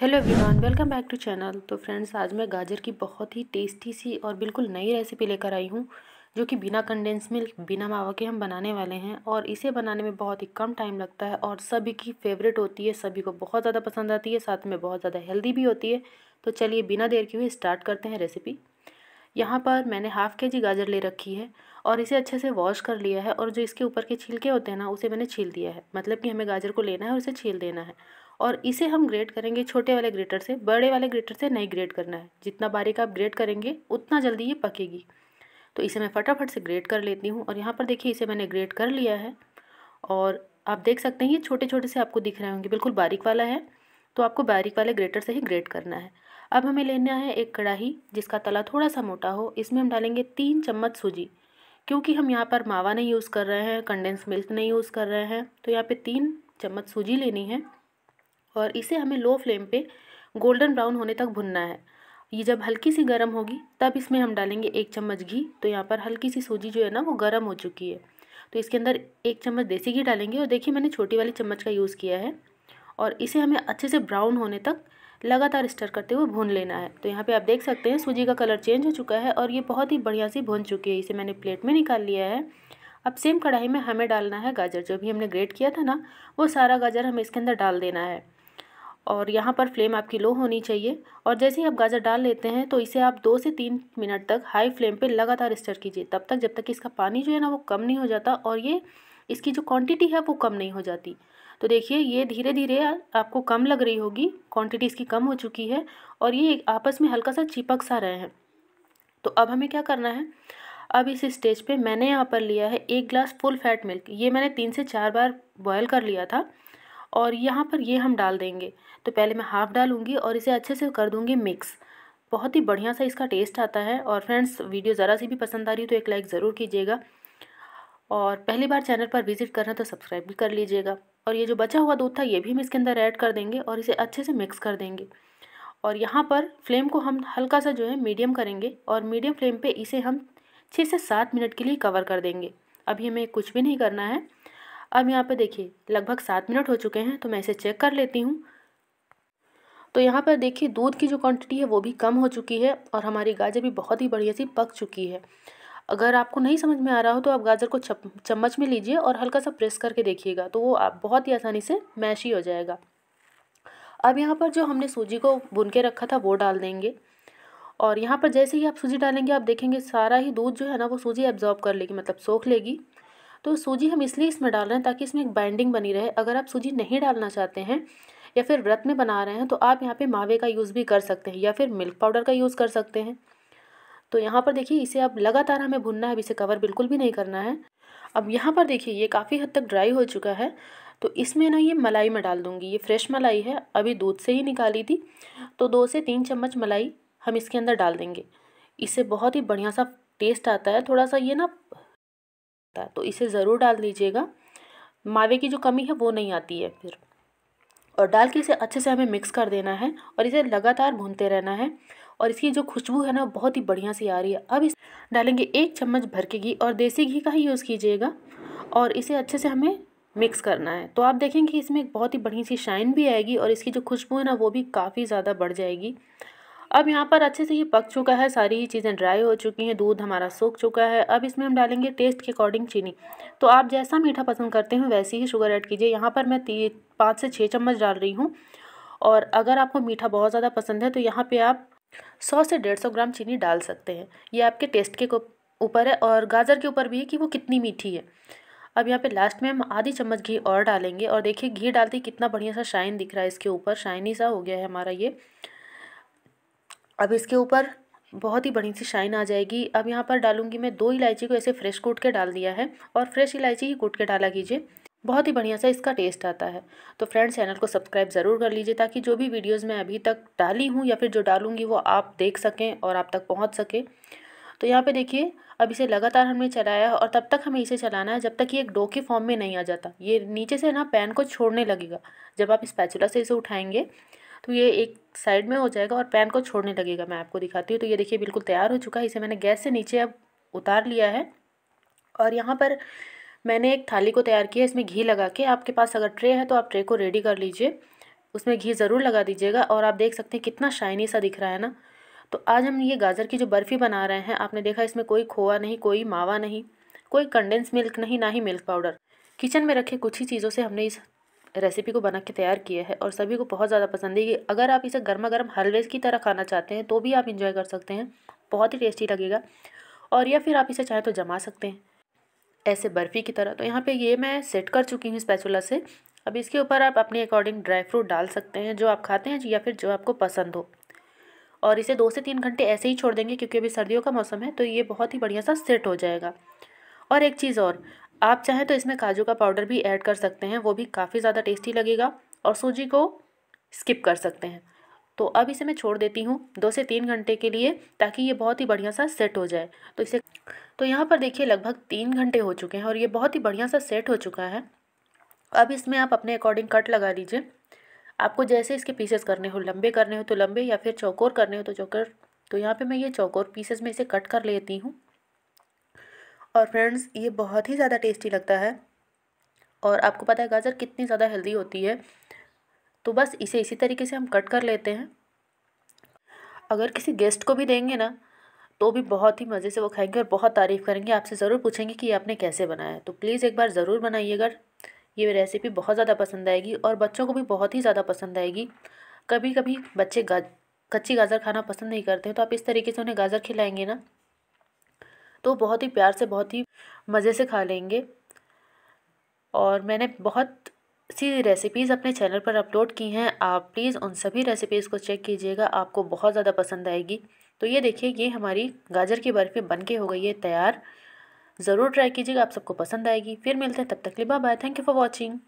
hello everyone welcome back to channel तो friends आज मैं गाजर की बहुत ही टेस्टी सी और बिल्कुल नई रेसिपी लेकर आई हूँ जो कि बिना कंडेंस मिल्क बिना मावा के हम बनाने वाले हैं और इसे बनाने में बहुत ही कम टाइम लगता है और सभी की फेवरेट होती है सभी को बहुत ज़्यादा पसंद आती है साथ में बहुत ज़्यादा हेल्दी भी होती है तो चलिए बिना देर के हुए स्टार्ट करते हैं रेसिपी यहाँ पर मैंने हाफ़ के जी गाजर ले रखी है और इसे अच्छे से वॉश कर लिया है और जो इसके ऊपर के छिलके होते हैं ना उसे मैंने छील दिया है मतलब कि हमें गाजर को लेना है और उसे छील देना है और इसे हम ग्रेड करेंगे छोटे वाले ग्रेटर से बड़े वाले ग्रेटर से नहीं ग्रेड करना है जितना बारीक आप ग्रेड करेंगे उतना जल्दी ये पकेगी तो इसे मैं फटाफट से ग्रेड कर लेती हूँ और यहाँ पर देखिए इसे मैंने ग्रेड कर लिया है और आप देख सकते हैं ये छोटे छोटे से आपको दिख रहे होंगे बिल्कुल बारीक वाला है तो आपको बारीक वाले ग्रेटर से ही ग्रेड करना है अब हमें लेना है एक कढ़ाही जिसका तला थोड़ा सा मोटा हो इसमें हम डालेंगे तीन चम्मच सूजी क्योंकि हम यहाँ पर मावा नहीं यूज़ कर रहे हैं कंडेंस मिल्क नहीं यूज़ कर रहे हैं तो यहाँ पे तीन चम्मच सूजी लेनी है और इसे हमें लो फ्लेम पे गोल्डन ब्राउन होने तक भुनना है ये जब हल्की सी गर्म होगी तब इसमें हम डालेंगे एक चम्मच घी तो यहाँ पर हल्की सी सूजी जो है ना वो गर्म हो चुकी है तो इसके अंदर एक चम्मच देसी घी डालेंगे और देखिए मैंने छोटी वाली चम्मच का यूज़ किया है और इसे हमें अच्छे से ब्राउन होने तक लगातार स्टर करते हुए भून लेना है तो यहाँ पे आप देख सकते हैं सूजी का कलर चेंज हो चुका है और ये बहुत ही बढ़िया सी भून चुकी है इसे मैंने प्लेट में निकाल लिया है अब सेम कढ़ाई में हमें डालना है गाजर जो भी हमने ग्रेट किया था ना वो सारा गाजर हमें इसके अंदर डाल देना है और यहाँ पर फ्लेम आपकी लो होनी चाहिए और जैसे ही आप गाजर डाल लेते हैं तो इसे आप दो से तीन मिनट तक हाई फ्लेम पे लगातार स्टर कीजिए तब तक जब तक इसका पानी जो है ना वो कम नहीं हो जाता और ये इसकी जो क्वांटिटी है वो कम नहीं हो जाती तो देखिए ये धीरे धीरे आपको कम लग रही होगी क्वान्टिटी इसकी कम हो चुकी है और ये आपस में हल्का सा चिपक सा रहे हैं तो अब हमें क्या करना है अब इस स्टेज पर मैंने यहाँ पर लिया है एक ग्लास फुल फैट मिल्क ये मैंने तीन से चार बार बॉयल कर लिया था और यहाँ पर ये हम डाल देंगे तो पहले मैं हाफ़ डालूँगी और इसे अच्छे से कर दूँगी मिक्स बहुत ही बढ़िया सा इसका टेस्ट आता है और फ्रेंड्स वीडियो ज़रा सी भी पसंद आ रही तो एक लाइक ज़रूर कीजिएगा और पहली बार चैनल पर विज़िट करना तो सब्सक्राइब भी कर लीजिएगा और ये जो बचा हुआ दूध था ये भी हम इसके अंदर ऐड कर देंगे और इसे अच्छे से मिक्स कर देंगे और यहाँ पर फ्लेम को हम हल्का सा जो है मीडियम करेंगे और मीडियम फ्लेम पे इसे हम छः से सात मिनट के लिए कवर कर देंगे अभी हमें कुछ भी नहीं करना है अब यहाँ पर देखिए लगभग सात मिनट हो चुके हैं तो मैं इसे चेक कर लेती हूँ तो यहाँ पर देखिए दूध की जो क्वांटिटी है वो भी कम हो चुकी है और हमारी गाजर भी बहुत ही बढ़िया सी पक चुकी है अगर आपको नहीं समझ में आ रहा हो तो आप गाजर को चम्मच में लीजिए और हल्का सा प्रेस करके देखिएगा तो वो आप बहुत ही आसानी से मैश ही हो जाएगा अब यहाँ पर जो हमने सूजी को भुन के रखा था वो डाल देंगे और यहाँ पर जैसे ही आप सूजी डालेंगे आप देखेंगे सारा ही दूध जो है ना वो सूजी एब्जॉर्ब कर लेगी मतलब सोख लेगी तो सूजी हम इसलिए इसमें डाल रहे हैं ताकि इसमें एक बाइंडिंग बनी रहे अगर आप सूजी नहीं डालना चाहते हैं या फिर व्रत में बना रहे हैं तो आप यहाँ पे मावे का यूज़ भी कर सकते हैं या फिर मिल्क पाउडर का यूज़ कर सकते हैं तो यहाँ पर देखिए इसे अब लगातार हमें भुनना है अब इसे कवर बिल्कुल भी नहीं करना है अब यहाँ पर देखिए ये काफ़ी हद तक ड्राई हो चुका है तो इसमें ना ये मलाई में डाल दूँगी ये फ्रेश मलाई है अभी दूध से ही निकाली थी तो दो से तीन चम्मच मलाई हम इसके अंदर डाल देंगे इससे बहुत ही बढ़िया सा टेस्ट आता है थोड़ा सा ये ना होता है तो इसे ज़रूर डाल दीजिएगा मावे की जो कमी है वो नहीं आती है फिर और डाल के इसे अच्छे से हमें मिक्स कर देना है और इसे लगातार भूनते रहना है और इसकी जो खुशबू है ना बहुत ही बढ़िया सी आ रही है अब इस डालेंगे एक चम्मच भर के घी और देसी घी का ही यूज़ कीजिएगा और इसे अच्छे से हमें मिक्स करना है तो आप देखेंगे इसमें एक बहुत ही बढ़िया सी शाइन भी आएगी और इसकी जो खुशबू है ना वो भी काफ़ी ज़्यादा बढ़ जाएगी अब यहाँ पर अच्छे से ये पक चुका है सारी ही चीज़ें ड्राई हो चुकी हैं दूध हमारा सूख चुका है अब इसमें हम डालेंगे टेस्ट के अकॉर्डिंग चीनी तो आप जैसा मीठा पसंद करते हैं वैसी ही शुगर ऐड कीजिए यहाँ पर मैं तीन पाँच से छः चम्मच डाल रही हूँ और अगर आपको मीठा बहुत ज़्यादा पसंद है तो यहाँ पर आप सौ से डेढ़ सौ ग्राम चीनी डाल सकते हैं ये आपके टेस्ट के ऊपर है और गाजर के ऊपर भी है कि वो कितनी मीठी है अब यहाँ पे लास्ट में हम आधी चम्मच घी और डालेंगे और देखिए घी डालते ही कितना बढ़िया सा शाइन दिख रहा है इसके ऊपर शाइनी सा हो गया है हमारा ये अब इसके ऊपर बहुत ही बढ़िया सी शाइन आ जाएगी अब यहाँ पर डालूंगी मैं दो इलायची को ऐसे फ्रेश कूट के डाल दिया है और फ्रेश इलायची ही कूट के डाला कीजिए बहुत ही बढ़िया सा इसका टेस्ट आता है तो फ्रेंड्स चैनल को सब्सक्राइब ज़रूर कर लीजिए ताकि जो भी वीडियोस मैं अभी तक डाली हूँ या फिर जो डालूंगी वो आप देख सकें और आप तक पहुँच सकें तो यहाँ पे देखिए अब इसे लगातार हमने चलाया है और तब तक हमें इसे चलाना है जब तक ये एक डो के फॉर्म में नहीं आ जाता ये नीचे से ना पैन को छोड़ने लगेगा जब आप इस पैचुला से इसे उठाएंगे तो ये एक साइड में हो जाएगा और पैन को छोड़ने लगेगा मैं आपको दिखाती हूँ तो ये देखिए बिल्कुल तैयार हो चुका है इसे मैंने गैस से नीचे अब उतार लिया है और यहाँ पर मैंने एक थाली को तैयार किया इसमें घी लगा के आपके पास अगर ट्रे है तो आप ट्रे को रेडी कर लीजिए उसमें घी ज़रूर लगा दीजिएगा और आप देख सकते हैं कितना शाइनी सा दिख रहा है ना तो आज हम ये गाजर की जो बर्फ़ी बना रहे हैं आपने देखा इसमें कोई खोआ नहीं कोई मावा नहीं कोई कंडेंस मिल्क नहीं ना ही मिल्क पाउडर किचन में रखे कुछ ही चीज़ों से हमने इस रेसिपी को बना के तैयार किया है और सभी को बहुत ज़्यादा पसंद है अगर आप इसे गर्मा गर्म हलवे की तरह खाना चाहते हैं तो भी आप इंजॉय कर सकते हैं बहुत ही टेस्टी लगेगा और या फिर आप इसे चाहें तो जमा सकते हैं ऐसे बर्फ़ी की तरह तो यहाँ पे ये मैं सेट कर चुकी हूँ स्पैचुला से अब इसके ऊपर आप अपने अकॉर्डिंग ड्राई फ्रूट डाल सकते हैं जो आप खाते हैं या फिर जो आपको पसंद हो और इसे दो से तीन घंटे ऐसे ही छोड़ देंगे क्योंकि अभी सर्दियों का मौसम है तो ये बहुत ही बढ़िया सा सेट हो जाएगा और एक चीज़ और आप चाहें तो इसमें काजू का पाउडर भी ऐड कर सकते हैं वो भी काफ़ी ज़्यादा टेस्टी लगेगा और सूजी को स्किप कर सकते हैं तो अब इसे मैं छोड़ देती हूँ दो से तीन घंटे के लिए ताकि ये बहुत ही बढ़िया सा सेट हो जाए तो इसे तो यहाँ पर देखिए लगभग तीन घंटे हो चुके हैं और ये बहुत ही बढ़िया सा सेट हो चुका है अब इसमें आप अपने अकॉर्डिंग कट लगा लीजिए आपको जैसे इसके पीसेस करने हो लंबे करने हो तो लंबे या फिर चौकोर करने हो तो चौकोर तो यहाँ पे मैं ये चौकोर पीसेस में इसे कट कर लेती हूँ और फ्रेंड्स ये बहुत ही ज़्यादा टेस्टी लगता है और आपको पता है गाजर कितनी ज़्यादा हेल्दी होती है तो बस इसे इसी तरीके से हम कट कर लेते हैं अगर किसी गेस्ट को भी देंगे ना तो भी बहुत ही मज़े से वो खाएंगे और बहुत तारीफ़ करेंगे आपसे ज़रूर पूछेंगे कि ये आपने कैसे बनाया है तो प्लीज़ एक बार ज़रूर बनाइएगा ये रेसिपी बहुत ज़्यादा पसंद आएगी और बच्चों को भी बहुत ही ज़्यादा पसंद आएगी कभी कभी बच्चे गा कच्ची गाजर खाना पसंद नहीं करते हैं तो आप इस तरीके से उन्हें गाजर खिलाएंगे ना तो बहुत ही प्यार से बहुत ही मज़े से खा लेंगे और मैंने बहुत सी रेसिपीज़ अपने चैनल पर अपलोड की हैं आप प्लीज़ उन सभी रेसिपीज़ को चेक कीजिएगा आपको बहुत ज़्यादा पसंद आएगी तो ये देखिए ये हमारी गाजर की बर्फ़ी बन के हो गई है तैयार ज़रूर ट्राई कीजिएगा आप सबको पसंद आएगी फिर मिलते हैं तब तक लिबा bye thank you for watching